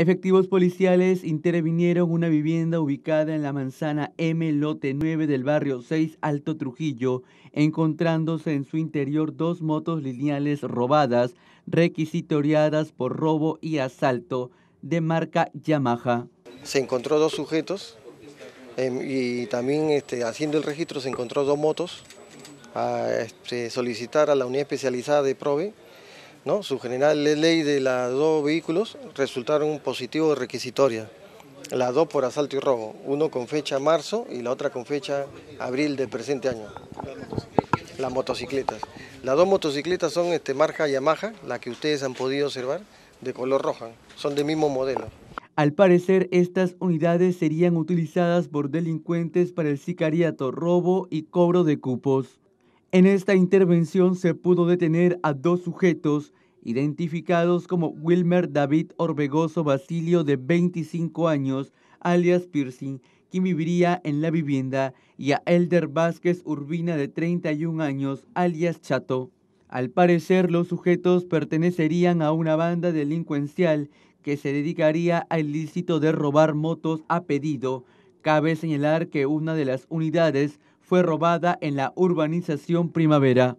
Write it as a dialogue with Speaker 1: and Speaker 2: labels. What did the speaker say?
Speaker 1: Efectivos policiales intervinieron una vivienda ubicada en la manzana M, lote 9 del barrio 6, Alto Trujillo, encontrándose en su interior dos motos lineales robadas, requisitoriadas por robo y asalto de marca Yamaha.
Speaker 2: Se encontró dos sujetos em, y también este, haciendo el registro se encontró dos motos a este, solicitar a la unidad especializada de PROVE ¿no? su general ley de los dos vehículos resultaron positivos de requisitoria. Las dos por asalto y robo, uno con fecha marzo y la otra con fecha abril del presente año. Las motocicletas. Las dos motocicletas son este, marca Yamaha, la que ustedes han podido observar, de color roja. Son del mismo modelo.
Speaker 1: Al parecer, estas unidades serían utilizadas por delincuentes para el sicariato, robo y cobro de cupos. En esta intervención se pudo detener a dos sujetos identificados como Wilmer David Orbegoso Basilio de 25 años, alias Piercing, quien viviría en la vivienda, y a Elder Vázquez Urbina de 31 años, alias Chato. Al parecer, los sujetos pertenecerían a una banda delincuencial que se dedicaría al lícito de robar motos a pedido. Cabe señalar que una de las unidades fue robada en la urbanización Primavera.